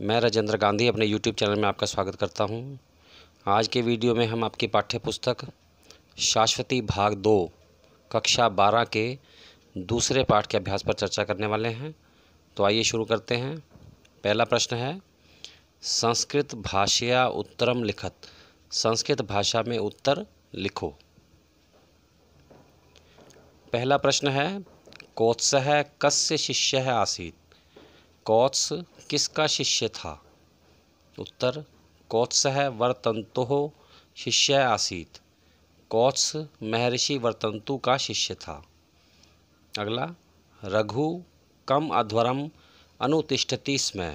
मैं राजेंद्र गांधी अपने YouTube channel में आपका स्वागत करता हूं। आज के वीडियो में हम आपकी पाठ्य पुस्तक शाश्वती भाग दो कक्षा बारह के दूसरे पाठ के अभ्यास पर चर्चा करने वाले हैं तो आइए शुरू करते हैं पहला प्रश्न है संस्कृत भाषिया उत्तरम लिखत संस्कृत भाषा में उत्तर लिखो पहला प्रश्न है कौत्स है कस्य शिष्य है आसीत कौत्स किसका शिष्य था उत्तर है वर्तंतु शिष्य आसीत कौत्स महर्षि वर्तंतु का शिष्य था अगला रघु कम अध्वरम अनुतिष्ठती स्म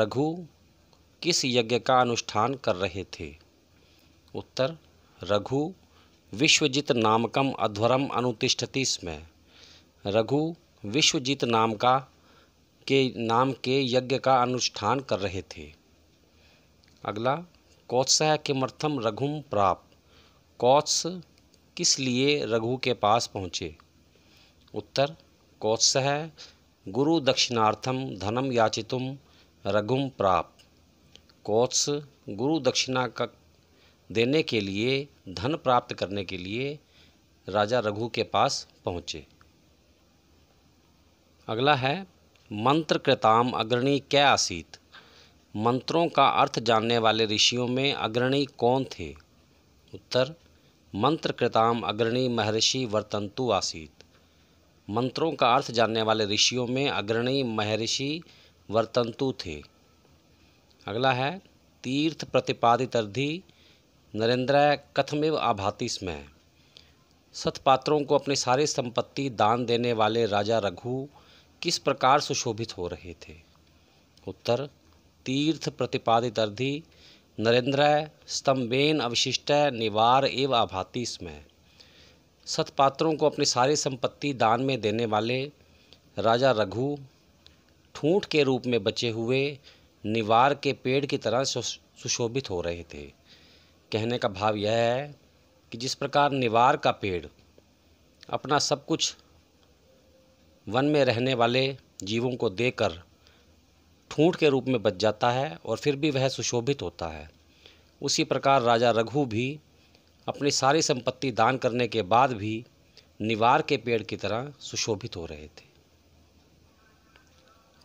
रघु किस यज्ञ का अनुष्ठान कर रहे थे उत्तर रघु विश्वजीत नामकम अध्वरम अनुतिष्ठती स्म रघु विश्वजीत नाम का के नाम के यज्ञ का अनुष्ठान कर रहे थे अगला कौत्सह किमर्थम रघुम प्राप कौत्स किस लिए रघु के पास पहुँचे उत्तर कौत्सह गुरु दक्षिणार्थम धनम याचितुम रघुम प्राप कौत्स गुरु दक्षिणा का देने के लिए धन प्राप्त करने के लिए राजा रघु के पास पहुँचे अगला है मंत्र कृताम अग्रणी क्या आसीत मंत्रों का अर्थ जानने वाले ऋषियों में अग्रणी कौन थे उत्तर मंत्र कृताम अग्रणी महर्षि वर्तंतु आसीत मंत्रों का अर्थ जानने वाले ऋषियों में अग्रणी महर्षि वर्तंतु थे अगला है तीर्थ प्रतिपादित अर्धि नरेंद्र कथमिव आभाति स्मय सतपात्रों को अपनी सारी संपत्ति दान देने वाले राजा रघु किस प्रकार सुशोभित हो रहे थे उत्तर तीर्थ प्रतिपादित अर्धि नरेंद्र स्तंभेन अवशिष्ट निवार एवं आभाति स्मय सतपात्रों को अपनी सारी संपत्ति दान में देने वाले राजा रघु ठूंठ के रूप में बचे हुए निवार के पेड़ की तरह सुशोभित हो रहे थे कहने का भाव यह है कि जिस प्रकार निवार का पेड़ अपना सब कुछ वन में रहने वाले जीवों को देकर ठूंठ के रूप में बच जाता है और फिर भी वह सुशोभित होता है उसी प्रकार राजा रघु भी अपनी सारी संपत्ति दान करने के बाद भी निवार के पेड़ की तरह सुशोभित हो रहे थे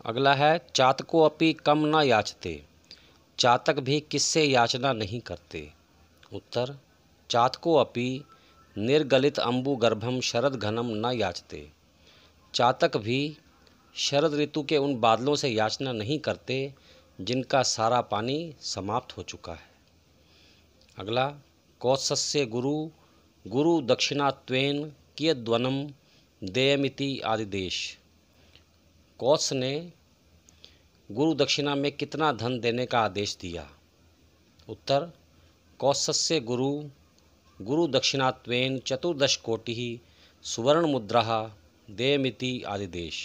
अगला है चातको अपि कम ना याचते चातक भी किससे याचना नहीं करते उत्तर चातको अपि निर्गलित अम्बु गर्भम शरद घनम न याचते चातक भी शरद ऋतु के उन बादलों से याचना नहीं करते जिनका सारा पानी समाप्त हो चुका है अगला कौशस्य गुरु गुरु दक्षिणात्वेन कियद्वनम देयमिति आदि देश कौश ने गुरु दक्षिणा में कितना धन देने का आदेश दिया उत्तर कौशस्य गुरु गुरु दक्षिणात्वेन चतुर्दश कोटि सुवर्ण मुद्रा देयमिति आदि देश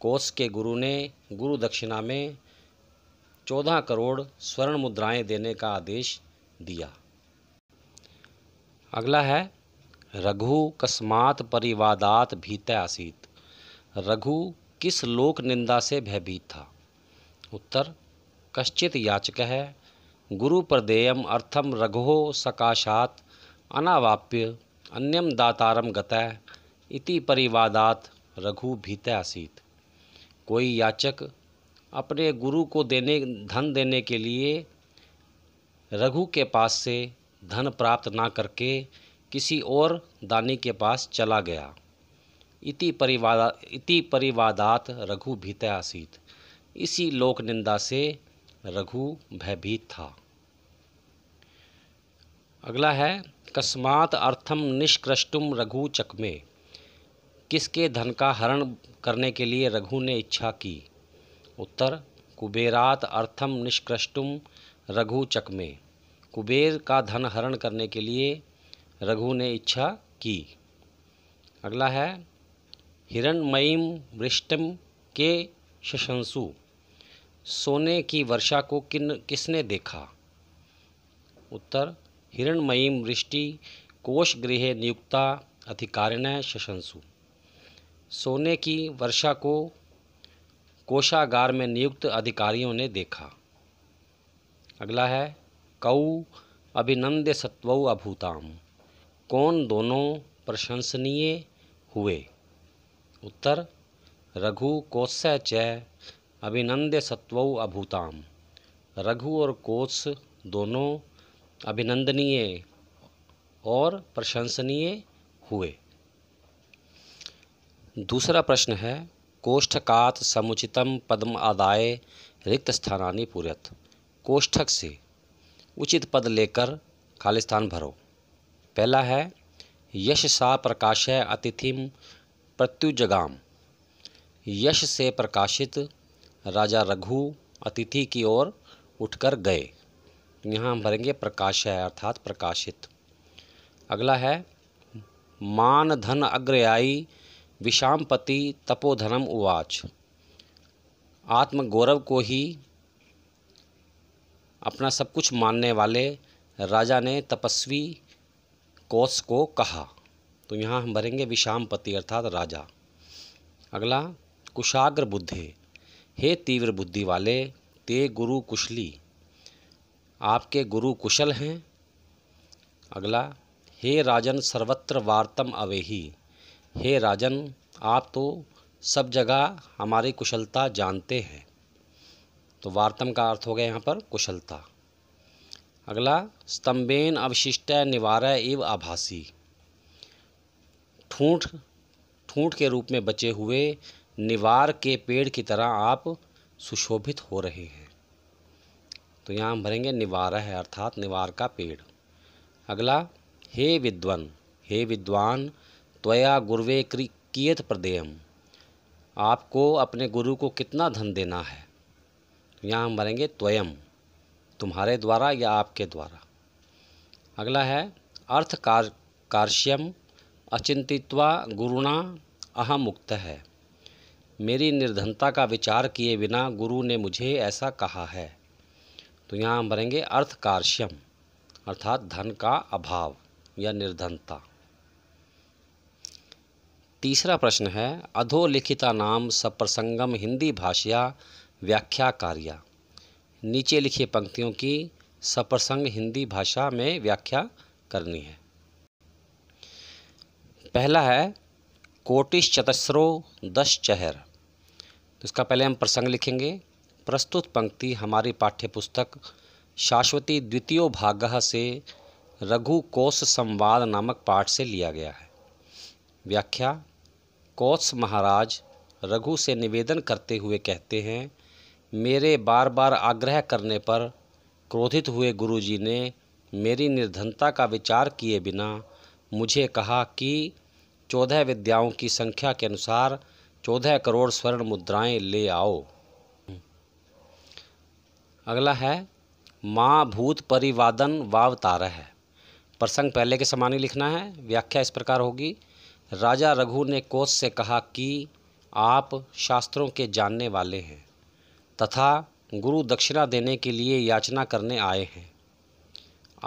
कोस के गुरु ने गुरु दक्षिणा में चौदह करोड़ स्वर्ण मुद्राएं देने का आदेश दिया अगला है रघु कस्मात परिवादात भीत आसीत रघु किस लोक निंदा से भयभीत था उत्तर कश्चित याचक है गुरु प्रदेयम अर्थम रघो सकाशात अनावाप्य अन्यम दातारम गतः इति परिवादात रघु भीत आसीत कोई याचक अपने गुरु को देने धन देने के लिए रघु के पास से धन प्राप्त ना करके किसी और दानी के पास चला गया इति परिवादा इति परिवादात रघु भीत आसीत इसी लोक निंदा से रघु भयभीत था अगला है कस्मात अर्थम निष्कृष्टुम रघु चकमे किसके धन का हरण करने के लिए रघु ने इच्छा की उत्तर कुबेरात अर्थम निष्कृष्टुम रघु चकमे कुबेर का धन हरण करने के लिए रघु ने इच्छा की अगला है हिरणमयीम वृष्टम के शशंसु सोने की वर्षा को किन किसने देखा उत्तर हिरणमयीम वृष्टि कोश गृह नियुक्ता अधिकारिण शशंसु सोने की वर्षा को कोषागार में नियुक्त अधिकारियों ने देखा अगला है कऊ अभिनंद सत्व अभूताम कौन दोनों प्रशंसनीय हुए उत्तर रघु कोस च अभिनंद सत्व अभूताम रघु और कोस दोनों अभिनंदनीय और प्रशंसनीय हुए दूसरा प्रश्न है कोष्ठकात समुचितम पद्म आदाय रिक्त स्थानी पूरत कोष्ठक से उचित पद लेकर खाली स्थान भरो पहला है यश सा प्रकाश है अतिथिम प्रत्युजगाम यश से प्रकाशित राजा रघु अतिथि की ओर उठकर गए यहाँ हम भरेंगे प्रकाश है अर्थात प्रकाशित अगला है मान धन अग्रयायी विषामपति तपोधनम उवाच आत्मगौरव को ही अपना सब कुछ मानने वाले राजा ने तपस्वी कोस को कहा तो यहाँ हम भरेंगे विषामपति अर्थात राजा अगला कुशाग्र बुद्धि हे तीव्र बुद्धि वाले ते गुरु कुशली आपके गुरु कुशल हैं अगला हे राजन सर्वत्र वार्तम अवेही हे राजन आप तो सब जगह हमारी कुशलता जानते हैं तो वार्तम का अर्थ हो गया यहाँ पर कुशलता अगला स्तंभेन अवशिष्ट निवार एव आभासी ठूठ ठूंठ के रूप में बचे हुए निवार के पेड़ की तरह आप सुशोभित हो रहे हैं तो यहाँ हम भरेंगे निवार है अर्थात निवार का पेड़ अगला हे विद्वन हे विद्वान त्वया गुरवे कियत प्रदेयम आपको अपने गुरु को कितना धन देना है यहाँ हम भरेंगे त्वयम तुम्हारे द्वारा या आपके द्वारा अगला है अर्थ कार कार्श्यम अचिंतित्वा गुरुणा अहम मुक्त है मेरी निर्धनता का विचार किए बिना गुरु ने मुझे ऐसा कहा है तो यहाँ हम भरेंगे कार्श्यम अर्थात धन का अभाव या निर्धनता तीसरा प्रश्न है अधोलिखिता नाम सप्रसंगम हिंदी भाषा व्याख्या कार्य नीचे लिखी पंक्तियों की सप्रसंग हिंदी भाषा में व्याख्या करनी है पहला है कोटिश चतस्रो दस चहर तो इसका पहले हम प्रसंग लिखेंगे प्रस्तुत पंक्ति हमारी पाठ्यपुस्तक शाश्वती द्वितीय भाग से कोश संवाद नामक पाठ से लिया गया है व्याख्या कौत्स महाराज रघु से निवेदन करते हुए कहते हैं मेरे बार बार आग्रह करने पर क्रोधित हुए गुरुजी ने मेरी निर्धनता का विचार किए बिना मुझे कहा कि चौदह विद्याओं की संख्या के अनुसार चौदह करोड़ स्वर्ण मुद्राएं ले आओ अगला है माँ भूत परिवादन वावतार है प्रसंग पहले के समान ही लिखना है व्याख्या इस प्रकार होगी राजा रघु ने कोस से कहा कि आप शास्त्रों के जानने वाले हैं तथा गुरु दक्षिणा देने के लिए याचना करने आए हैं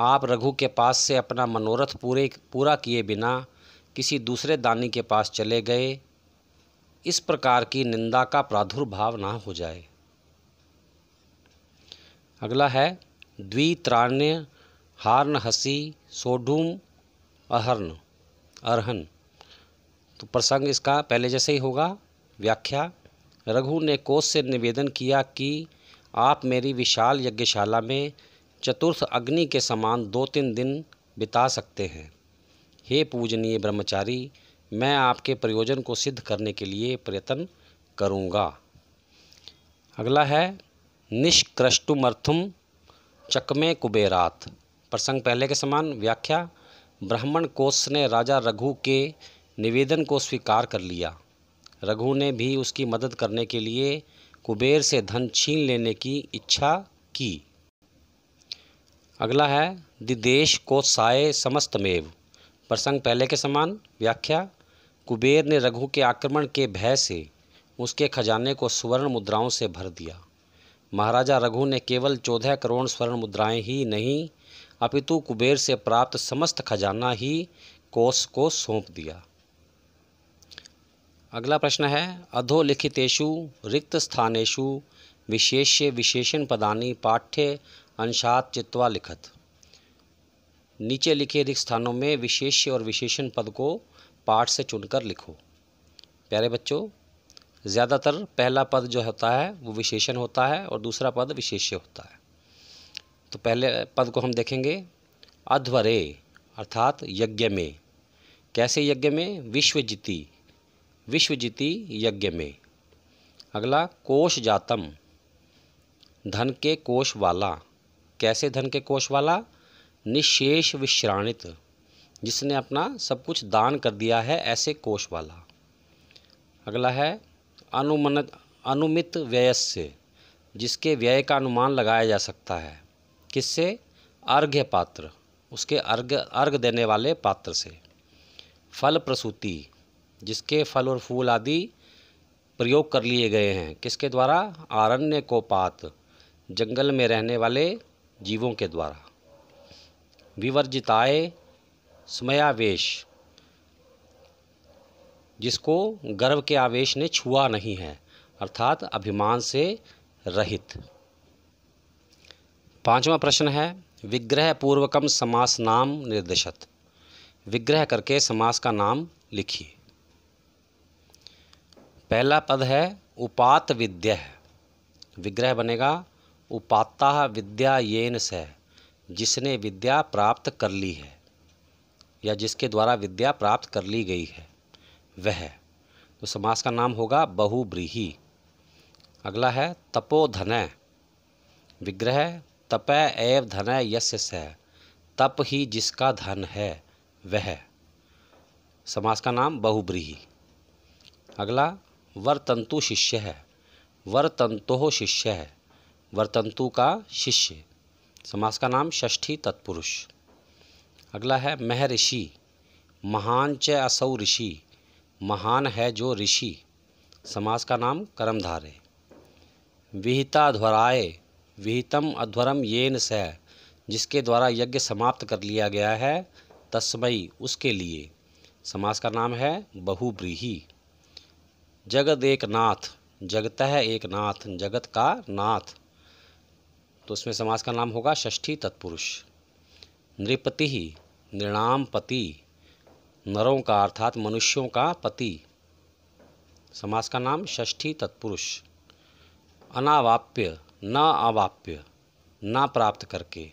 आप रघु के पास से अपना मनोरथ पूरे पूरा किए बिना किसी दूसरे दानी के पास चले गए इस प्रकार की निंदा का प्रादुर्भाव ना हो जाए अगला है द्वित्राण्य हार्न हसी सोडूम अहर्न अरहन तो प्रसंग इसका पहले जैसे ही होगा व्याख्या रघु ने कोष से निवेदन किया कि आप मेरी विशाल यज्ञशाला में चतुर्थ अग्नि के समान दो तीन दिन बिता सकते हैं हे पूजनीय ब्रह्मचारी मैं आपके प्रयोजन को सिद्ध करने के लिए प्रयत्न करूँगा अगला है निष्कृष्टुमर्थुम चकमे कुबेरात प्रसंग पहले के समान व्याख्या ब्राह्मण कोश ने राजा रघु के निवेदन को स्वीकार कर लिया रघु ने भी उसकी मदद करने के लिए कुबेर से धन छीन लेने की इच्छा की अगला है दिदेश को साय समस्तमेव प्रसंग पहले के समान व्याख्या कुबेर ने रघु के आक्रमण के भय से उसके खजाने को सुवर्ण मुद्राओं से भर दिया महाराजा रघु ने केवल चौदह करोड़ स्वर्ण मुद्राएं ही नहीं अपितु कुबेर से प्राप्त समस्त खजाना ही कोष को सौंप दिया अगला प्रश्न है अधोलिखितेशु रिक्त स्थानेशु विशेष्य विशेषण पदानी पाठ्य अंशात चित्वा लिखत नीचे लिखे रिक्त स्थानों में विशेष्य और विशेषण पद को पाठ से चुनकर लिखो प्यारे बच्चों ज़्यादातर पहला पद जो होता है वो विशेषण होता है और दूसरा पद विशेष्य होता है तो पहले पद को हम देखेंगे अध्वरे अर्थात यज्ञ में कैसे यज्ञ में विश्वजिति विश्वजीति यज्ञ में अगला कोश जातम धन के कोश वाला कैसे धन के कोश वाला निशेष विश्राणित जिसने अपना सब कुछ दान कर दिया है ऐसे कोश वाला अगला है अनुमन अनुमित व्यय से जिसके व्यय का अनुमान लगाया जा सकता है किससे अर्घ्य पात्र उसके अर्घ अर्घ देने वाले पात्र से फल प्रसूति जिसके फल और फूल आदि प्रयोग कर लिए गए हैं किसके द्वारा आरण्य को पात जंगल में रहने वाले जीवों के द्वारा विवर्जिताए समयावेश जिसको गर्व के आवेश ने छुआ नहीं है अर्थात अभिमान से रहित पांचवा प्रश्न है विग्रह पूर्वकम समास नाम निर्देशत विग्रह करके समास का नाम लिखिए पहला पद है उपात विद्य विग्रह बनेगा उपाता विद्या येन स जिसने विद्या प्राप्त कर ली है या जिसके द्वारा विद्या प्राप्त कर ली गई है वह तो समास का नाम होगा बहुब्रीही अगला है तपोधन विग्रह तप एव धन यस्य स तप ही जिसका धन है वह समास का नाम बहुब्रीही अगला वरतंतु शिष्य है वरतंतो शिष्य है वरतंतु का शिष्य समास का नाम षष्ठी तत्पुरुष अगला है महर्षि महान च असौ ऋषि महान है जो ऋषि समास का नाम कर्मधारे विहिताध्वराय विहितम अध्वरम येन स जिसके द्वारा यज्ञ समाप्त कर लिया गया है तस्मयी उसके लिए समास का नाम है बहुब्रीही जगत एक नाथ जगत है एक नाथ जगत का नाथ तो उसमें समाज का नाम होगा षष्ठी तत्पुरुष नृपति ही नृणाम पति नरों का अर्थात मनुष्यों का पति समाज का नाम षष्ठी तत्पुरुष अनावाप्य न अवाप्य न प्राप्त करके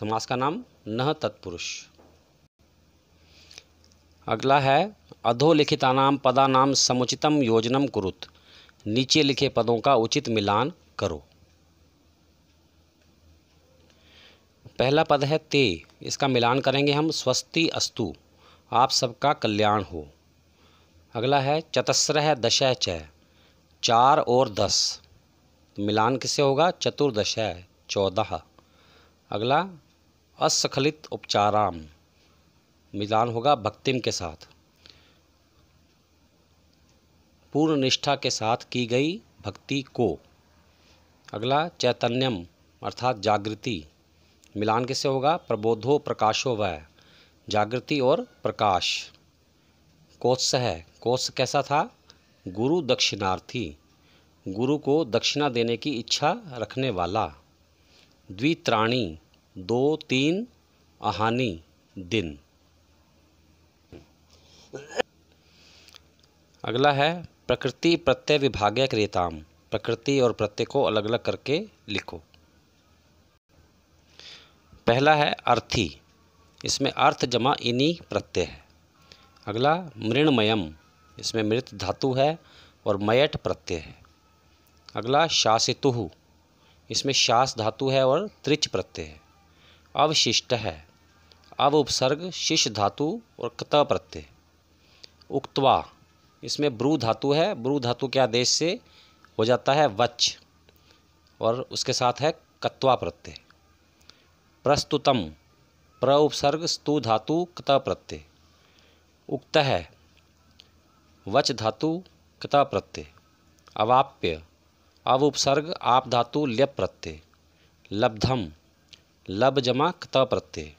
समाज का नाम न तत्पुरुष अगला है अधोलिखितानाम पदानाम समुचितम योजनम कुरुत नीचे लिखे पदों का उचित मिलान करो पहला पद है ते इसका मिलान करेंगे हम स्वस्ति अस्तु आप सबका कल्याण हो अगला है चतस्र है दश है चार और दस मिलान किससे होगा चतुर्दश है चौदह अगला अस्खलित उपचाराम मिलान होगा भक्तिम के साथ पूर्ण निष्ठा के साथ की गई भक्ति को अगला चैतन्यम अर्थात जागृति मिलान कैसे होगा प्रबोधो प्रकाशो वह जागृति और प्रकाश कोत्स है कोस कैसा था गुरु दक्षिणार्थी गुरु को दक्षिणा देने की इच्छा रखने वाला द्वित्राणी दो तीन आहानी दिन अगला है प्रकृति प्रत्यय विभाग्य क्रियताम प्रकृति और प्रत्यय को अलग अलग करके लिखो पहला है अर्थी इसमें अर्थ जमा इनी प्रत्यय है अगला मृणमयम इसमें मृत धातु है और मयट प्रत्यय है अगला शासितु इसमें शास धातु है और त्रिच प्रत्यय है अवशिष्ट है अव उपसर्ग शिष धातु और कत प्रत्यय उक्तवा इसमें ब्रू धातु है ब्रू धातु के आदेश से हो जाता है वच और उसके साथ है कत्वा प्रत्यय प्रस्तुतम प्र उपसर्ग स्तु धातु कत प्रत्यय उक्त है वच धातु कत प्रत्यय अवाप्य अव उपसर्ग आप धातु ल्यप प्रत्यय लब्धम लब जमा कत प्रत्यय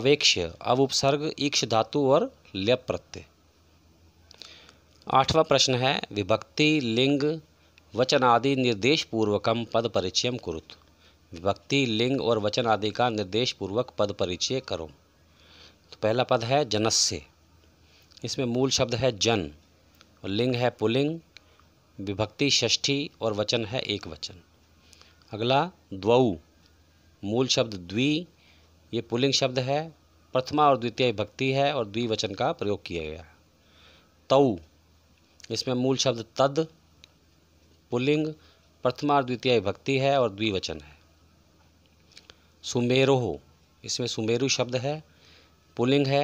अवेक्ष्य अव उपसर्ग ईक्ष धातु और ल्यप प्रत्यय आठवां प्रश्न है विभक्ति लिंग वचन आदि निर्देश पूर्वकम पद परिचय कुरुत विभक्ति लिंग और वचन आदि का निर्देश पूर्वक पद परिचय करो तो पहला पद है जनस्य इसमें मूल शब्द है जन और लिंग है पुलिंग विभक्ति षष्ठी और वचन है एक वचन अगला द्वऊ मूल शब्द द्वि ये पुलिंग शब्द है प्रथमा और द्वितीय विभक्ति है और द्विवचन का प्रयोग किया गया तऊ इसमें मूल शब्द तद पुलिंग प्रथमा और द्वितीय विभक्ति है और द्विवचन है सुमेरोह इसमें सुमेरु शब्द है पुलिंग है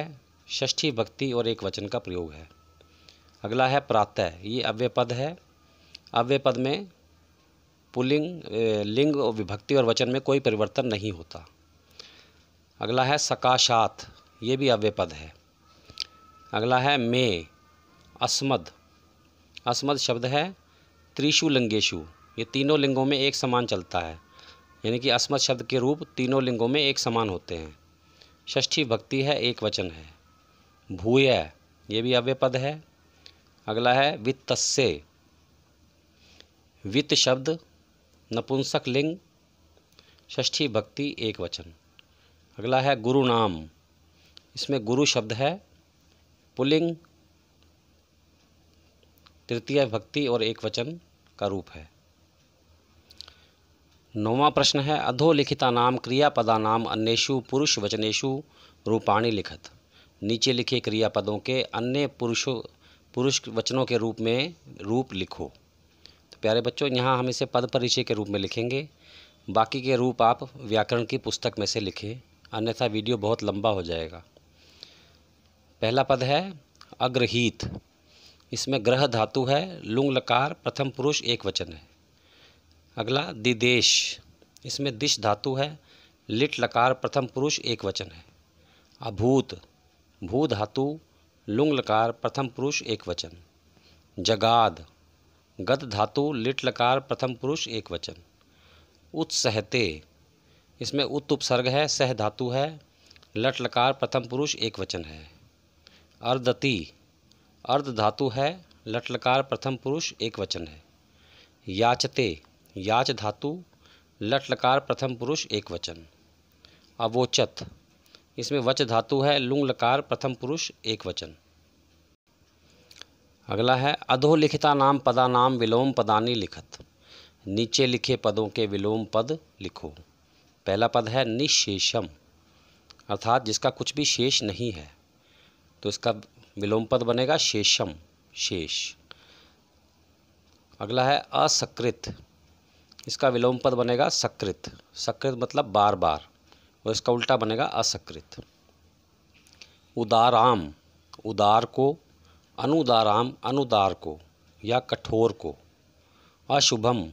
षष्ठी भक्ति और एक वचन का प्रयोग है अगला है प्रातः ये अव्य पद है अव्य पद में पुलिंग लिंग और विभक्ति और वचन में कोई परिवर्तन नहीं होता अगला है सकाशात ये भी अव्य पद है अगला है मे अस्मद अस्मद शब्द है त्रिशु लिंगेशु ये तीनों लिंगों में एक समान चलता है यानी कि अस्मद शब्द के रूप तीनों लिंगों में एक समान होते हैं षष्ठी भक्ति है एक वचन है भूय ये भी अव्य पद है अगला है वित्तस्य वित्त शब्द नपुंसक लिंग षष्ठी भक्ति एक वचन अगला है गुरु नाम इसमें गुरु शब्द है पुलिंग तृतीय भक्ति और एक वचन का रूप है नौवा प्रश्न है अधोलिखिता नाम क्रियापदा नाम अन्येषु पुरुष वचनेशु रूपाणी लिखत नीचे लिखे क्रियापदों के अन्य पुरुषों पुरुष वचनों के रूप में रूप लिखो तो प्यारे बच्चों यहाँ हम इसे पद परिचय के रूप में लिखेंगे बाकी के रूप आप व्याकरण की पुस्तक में से लिखें अन्यथा वीडियो बहुत लंबा हो जाएगा पहला पद है अग्रहीत इसमें ग्रह धातु है लुंग लकार प्रथम पुरुष एक वचन है अगला दिदेश इसमें दिश धातु है लिट लकार प्रथम पुरुष एक वचन है अभूत भू धातु लुंग लकार प्रथम पुरुष एक वचन जगाद गद धातु लिट लकार प्रथम पुरुष एक वचन उत्सहते इसमें उत्त उपसर्ग है सह धातु है लट लकार प्रथम पुरुष एक वचन है अर्दती अर्ध धातु है लटलकार प्रथम पुरुष एक वचन है याचते याच धातु लटलकार प्रथम पुरुष एक वचन अवोचत इसमें वच धातु है लुंग लकार प्रथम पुरुष एक वचन अगला है अधोलिखिता नाम पदा नाम विलोम पदानी लिखत नीचे लिखे पदों के विलोम पद लिखो पहला पद है निशेषम अर्थात जिसका कुछ भी शेष नहीं है तो इसका विलोम पद बनेगा शेषम शेष अगला है असकृत इसका विलोम पद बनेगा सकृत सकृत मतलब बार बार और इसका उल्टा बनेगा असकृत उदाराम उदार को अनुदाराम अनुदार को या कठोर को अशुभम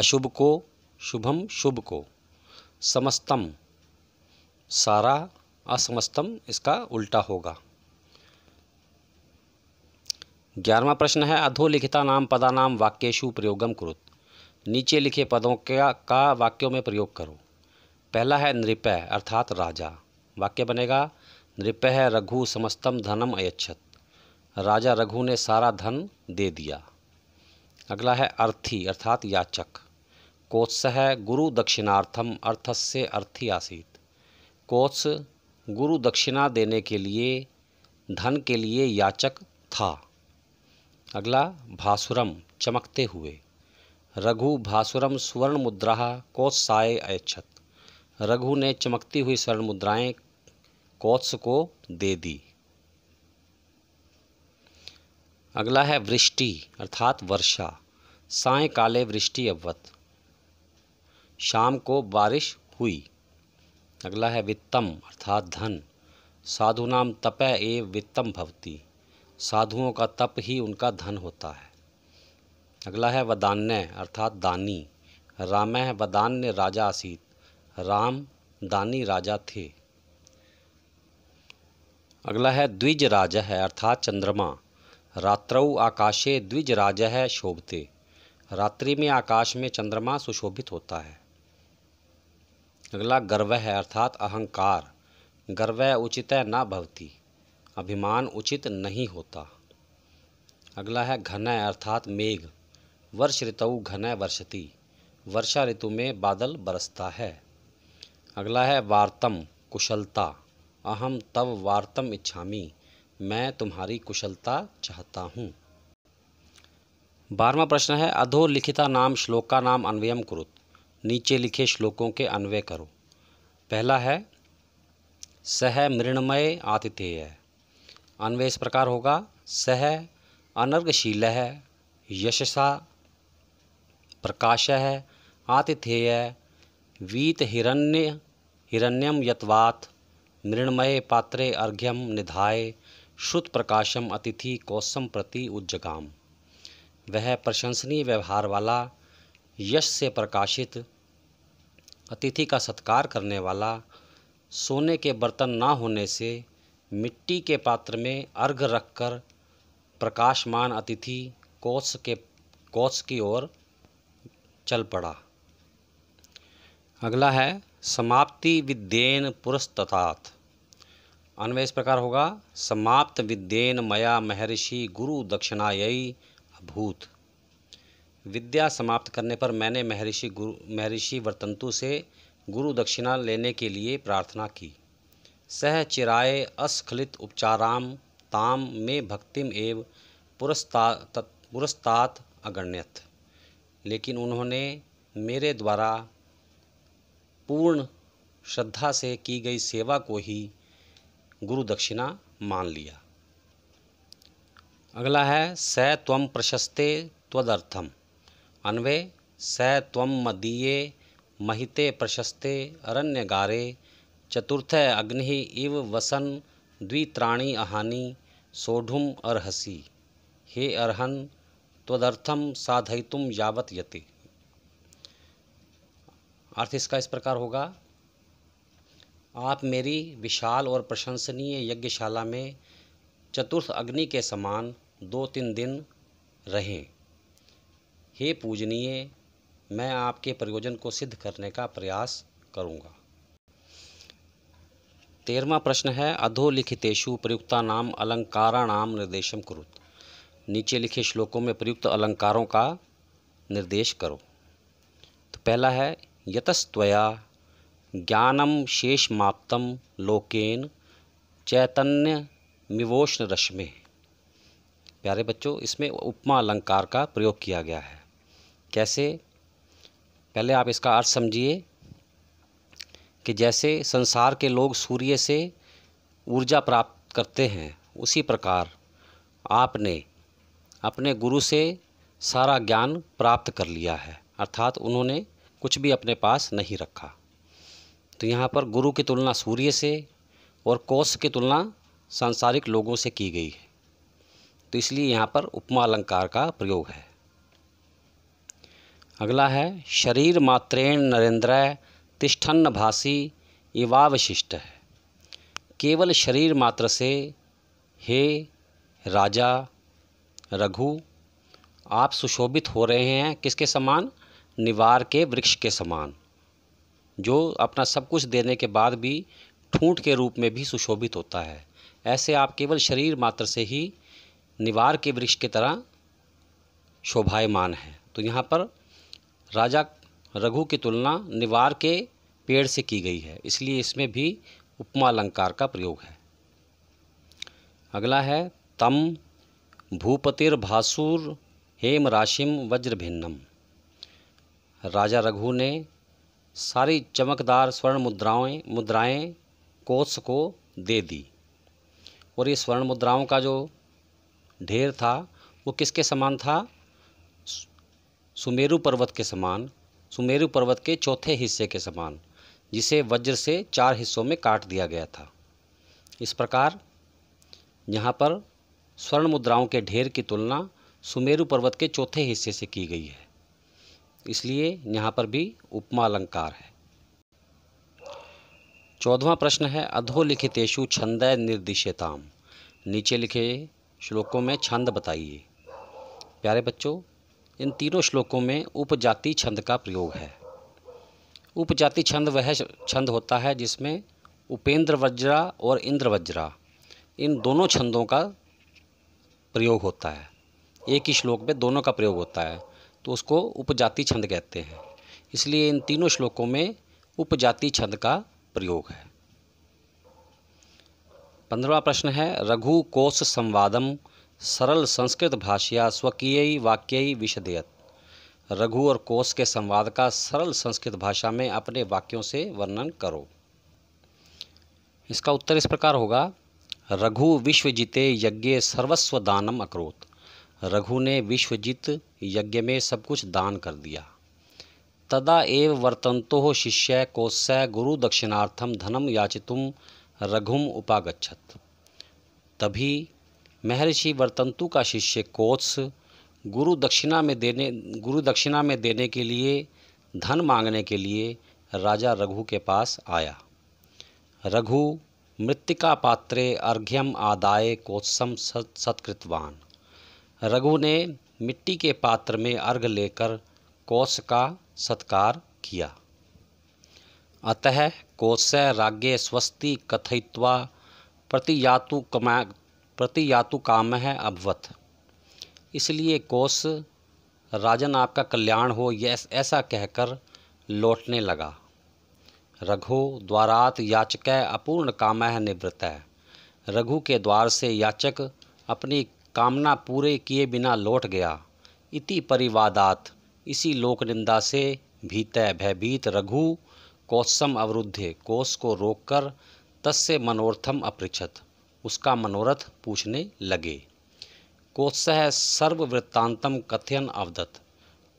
अशुभ को शुभम शुभ को समस्तम सारा असमस्तम इसका उल्टा होगा ग्यारहवा प्रश्न है अधोलिखिता नाम पदानाम वाक्यशु प्रयोगम कुरुत नीचे लिखे पदों का, का वाक्यों में प्रयोग करो पहला है नृपय अर्थात राजा वाक्य बनेगा नृपय है रघु समस्तम धनम अयच्छत राजा रघु ने सारा धन दे दिया अगला है अर्थी अर्थात याचक कोत्स है गुरु दक्षिणार्थम अर्थस्य अर्थी आसीत कोत्स गुरु दक्षिणा देने के लिए धन के लिए याचक था अगला भासुरम चमकते हुए रघु भासुरम स्वर्ण मुद्रा साय अयच्छत रघु ने चमकती हुई स्वर्ण मुद्राएं कौत्स को दे दी अगला है वृष्टि अर्थात वर्षा साय काले वृष्टि अवत शाम को बारिश हुई अगला है वित्तम अर्थात धन साधु नाम तप ए वित्तम भवती साधुओं का तप ही उनका धन होता है अगला है वदान्य अर्थात दानी राम वदान्य राजा आसीत राम दानी राजा थे अगला है द्विज राज है अर्थात चंद्रमा रात्रऊ आकाशे द्विज राज है शोभते रात्रि में आकाश में चंद्रमा सुशोभित होता है अगला गर्व है अर्थात अहंकार गर्व उचित न भवती अभिमान उचित नहीं होता अगला है घनय अर्थात मेघ वर्ष ऋतु घनय वर्षति वर्षा ऋतु में बादल बरसता है अगला है वार्तम कुशलता अहम तव वार्तम इच्छामी मैं तुम्हारी कुशलता चाहता हूँ बारहवा प्रश्न है अधो लिखिता नाम श्लोक का नाम अन्वयम कुरुत नीचे लिखे श्लोकों के अन्वय करो पहला है सह मृणमय आतिथेय अन्वय इस प्रकार होगा सह अनर्गशील है यशसा प्रकाश है आतिथेय वीत हिरण्य हिरण्यम यत्वात् मृणमय पात्रे अर्घ्यम निधाय श्रुत प्रकाशम अतिथि कौसम प्रति उज्जगाम वह प्रशंसनीय व्यवहार वाला यश से प्रकाशित अतिथि का सत्कार करने वाला सोने के बर्तन ना होने से मिट्टी के पात्र में अर्घ रखकर प्रकाशमान अतिथि कोस के कोस की ओर चल पड़ा अगला है समाप्ति विद्येन पुरस्तथात अन्वय इस प्रकार होगा समाप्त विद्येन मया महर्षि गुरु दक्षिणायी अभूत विद्या समाप्त करने पर मैंने महर्षि गुरु महर्षि वर्तंतु से गुरु दक्षिणा लेने के लिए प्रार्थना की सहचिराय अस्खलित उपचाराम ताम मे भक्तिम एव पुरस्तात अगण्यत लेकिन उन्होंने मेरे द्वारा पूर्ण श्रद्धा से की गई सेवा को ही गुरु दक्षिणा मान लिया अगला है स त्वम प्रशस्ते त्वदर्थम अन्वय स त्वम मदीये महिते प्रशस्ते अरण्यगारे चतुर्थ अग्नि इव वसन द्वित्राणी अहानि सोढ़ुम अर्हसी हे अर्हन तदर्थम साधयितुम यावत यति अर्थ इसका इस प्रकार होगा आप मेरी विशाल और प्रशंसनीय यज्ञशाला में चतुर्थ अग्नि के समान दो तीन दिन रहें हे पूजनीय मैं आपके प्रयोजन को सिद्ध करने का प्रयास करूँगा तेरहवा प्रश्न है अधोलिखितेशु प्रयुक्ता नाम अलंकारा नाम निर्देशम करो नीचे लिखे श्लोकों में प्रयुक्त अलंकारों का निर्देश करो तो पहला है यतस्तया ज्ञानम माप्तम लोकेन चैतन्य मिवोष्ण रश्मे प्यारे बच्चों इसमें उपमा अलंकार का प्रयोग किया गया है कैसे पहले आप इसका अर्थ समझिए कि जैसे संसार के लोग सूर्य से ऊर्जा प्राप्त करते हैं उसी प्रकार आपने अपने गुरु से सारा ज्ञान प्राप्त कर लिया है अर्थात उन्होंने कुछ भी अपने पास नहीं रखा तो यहाँ पर गुरु की तुलना सूर्य से और कोष की तुलना सांसारिक लोगों से की गई है तो इसलिए यहाँ पर उपमा अलंकार का प्रयोग है अगला है शरीर मात्रेण नरेंद्र तिष्ठन्न भाषी इवावशिष्ट है केवल शरीर मात्र से हे राजा रघु आप सुशोभित हो रहे हैं किसके समान निवार के वृक्ष के समान जो अपना सब कुछ देने के बाद भी ठूंठ के रूप में भी सुशोभित होता है ऐसे आप केवल शरीर मात्र से ही निवार के वृक्ष की तरह शोभायमान हैं तो यहाँ पर राजा रघु की तुलना निवार के पेड़ से की गई है इसलिए इसमें भी उपमा अलंकार का प्रयोग है अगला है तम भूपतिर भासुर हेम राशिम वज्र भिन्नम राजा रघु ने सारी चमकदार स्वर्ण मुद्राएं मुद्राएं कोष को दे दी और ये स्वर्ण मुद्राओं का जो ढेर था वो किसके समान था सुमेरु पर्वत के समान सुमेरु पर्वत के चौथे हिस्से के समान जिसे वज्र से चार हिस्सों में काट दिया गया था इस प्रकार यहाँ पर स्वर्ण मुद्राओं के ढेर की तुलना सुमेरु पर्वत के चौथे हिस्से से की गई है इसलिए यहाँ पर भी उपमा अलंकार है चौदवा प्रश्न है अधोलिखितेशु छंद निर्दिशेताम नीचे लिखे श्लोकों में छंद बताइए प्यारे बच्चों इन तीनों श्लोकों में उपजाति छंद का प्रयोग है उपजाति छंद वह छंद होता है जिसमें उपेंद्र वज्रा और इंद्र वज्रा इन दोनों छंदों का प्रयोग होता है एक ही श्लोक में दोनों का प्रयोग होता है तो उसको उपजाति छंद कहते हैं इसलिए इन तीनों श्लोकों में उपजाति छंद का प्रयोग है पंद्रवा प्रश्न है रघु कोश संवादम सरल संस्कृत भाषिया स्वकीय वाक्य विषदेयत रघु और कोश के संवाद का सरल संस्कृत भाषा में अपने वाक्यों से वर्णन करो इसका उत्तर इस प्रकार होगा रघु विश्वजीते यज्ञ सर्वस्व दानम अक्रोत रघु ने विश्वजीत यज्ञ में सब कुछ दान कर दिया तदा एव वर्तनतो शिष्य कोस गुरु दक्षिणार्थम धनम याचितुम रघुम उपागछत तभी महर्षि वर्तंतु का शिष्य कोत्स गुरु दक्षिणा में देने गुरु दक्षिणा में देने के लिए धन मांगने के लिए राजा रघु के पास आया रघु मृतिका पात्रे अर्घ्यम आदाय कोत्सम सत्कृतवान रघु ने मिट्टी के पात्र में अर्घ लेकर कोस का सत्कार किया अतः कोस राज्य स्वस्ति कथय्वा प्रतियातु कमा प्रति यातु काम है अभवत इसलिए कोस राजन आपका कल्याण हो यह ऐसा कहकर लौटने लगा रघु द्वारात याचक अपूर्ण काम है निवृत है रघु के द्वार से याचक अपनी कामना पूरे किए बिना लौट गया इति परिवादात इसी लोक निंदा से भीत भयभीत रघु कौसम अवरुद्धे कोस को रोककर तस्य मनोर्थम अपृछत उसका मनोरथ पूछने लगे सर्व वृत्तांतम कथयन अवदत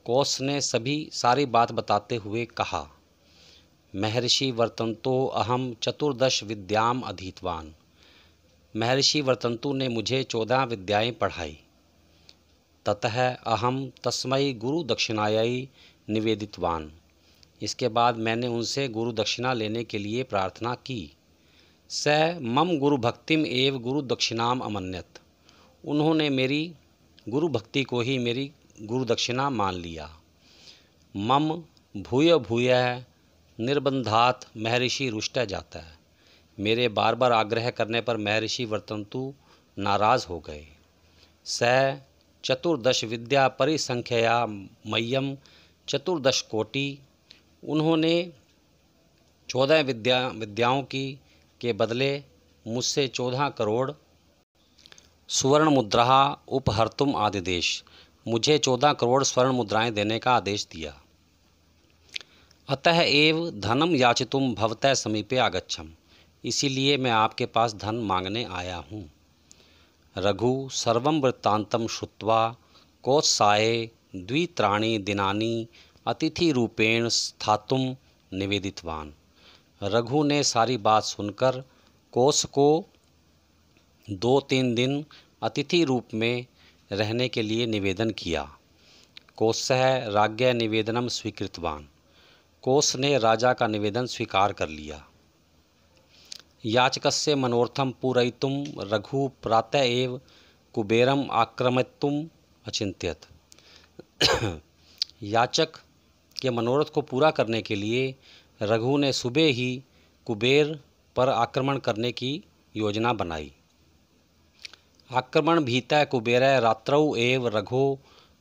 कोस ने सभी सारी बात बताते हुए कहा महर्षि वर्तंतो अहम चतुर्दश विद्याम अधीतवान महर्षि वर्तंतु ने मुझे चौदह विद्याएं पढ़ाई ततः अहम तस्मयी गुरु दक्षिणायाई निवेदितवान इसके बाद मैंने उनसे गुरु दक्षिणा लेने के लिए प्रार्थना की स मम गुरु भक्तिम एव गुरु दक्षिणाम अमन्यत उन्होंने मेरी गुरु भक्ति को ही मेरी गुरु दक्षिणा मान लिया मम भूय भूय निर्बंधात महर्षि रुष्ट जाता है मेरे बार बार आग्रह करने पर महर्षि वर्तंतु नाराज़ हो गए स चतुर्दश विद्या परिसंख्या मयम चतुर्दश कोटि उन्होंने चौदह विद्या विद्याओं की के बदले मुझसे चौदह करोड़ स्वर्ण मुद्रा उपहर्तुम आदिदेश मुझे चौदह करोड़ स्वर्ण मुद्राएं देने का आदेश दिया अतः एव धनम याचितुम भवतः समीपे आगच्छम इसीलिए मैं आपके पास धन मांगने आया हूँ रघु सर्व वृत्तांतम श्रुवा कौत्साहे द्वित्राणी दिनानी अतिथि रूपेण स्थातुम निवेदितवान रघु ने सारी बात सुनकर कोश को दो तीन दिन अतिथि रूप में रहने के लिए निवेदन किया कोसह राज्ञ निवेदनम स्वीकृतवान कोश ने राजा का निवेदन स्वीकार कर लिया याचक से मनोरथम पूरयितुम रघु प्रातः एव कुबेरम आक्रमितुम अचिंत्यत याचक के मनोरथ को पूरा करने के लिए रघु ने सुबह ही कुबेर पर आक्रमण करने की योजना बनाई आक्रमण भीता कुबेर रात्रौ एव रघो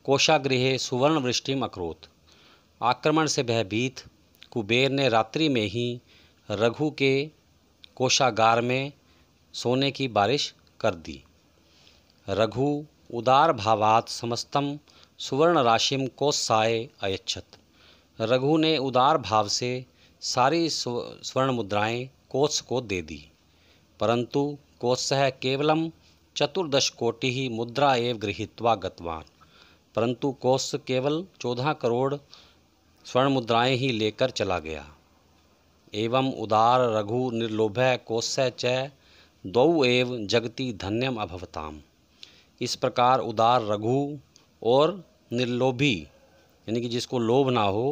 कोशागृह सुवर्ण वृष्टिम अक्रोत आक्रमण से भयभीत कुबेर ने रात्रि में ही रघु के कोषागार में सोने की बारिश कर दी रघु उदार भावात समस्तम सुवर्ण राशिम कोसाय अयच्छत रघु ने उदार भाव से सारी स्वर्ण मुद्राएं कोत्स को दे दी परंतु है केवलम चतुर्दश कोटि ही मुद्रा एवं गृहीत्वा गतवान परंतु कोत्स केवल चौदह करोड़ स्वर्ण मुद्राएं ही लेकर चला गया एवं उदार रघु निर्लोभ कोत्स च दौ एव जगति धन्यम अभवताम इस प्रकार उदार रघु और निर्लोभी यानी कि जिसको लोभ ना हो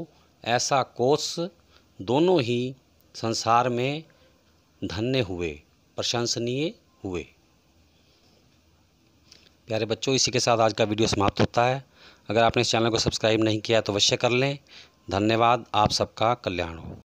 ऐसा कोत्स दोनों ही संसार में धन्य हुए प्रशंसनीय हुए प्यारे बच्चों इसी के साथ आज का वीडियो समाप्त होता है अगर आपने इस चैनल को सब्सक्राइब नहीं किया तो अवश्य कर लें धन्यवाद आप सबका कल्याण हो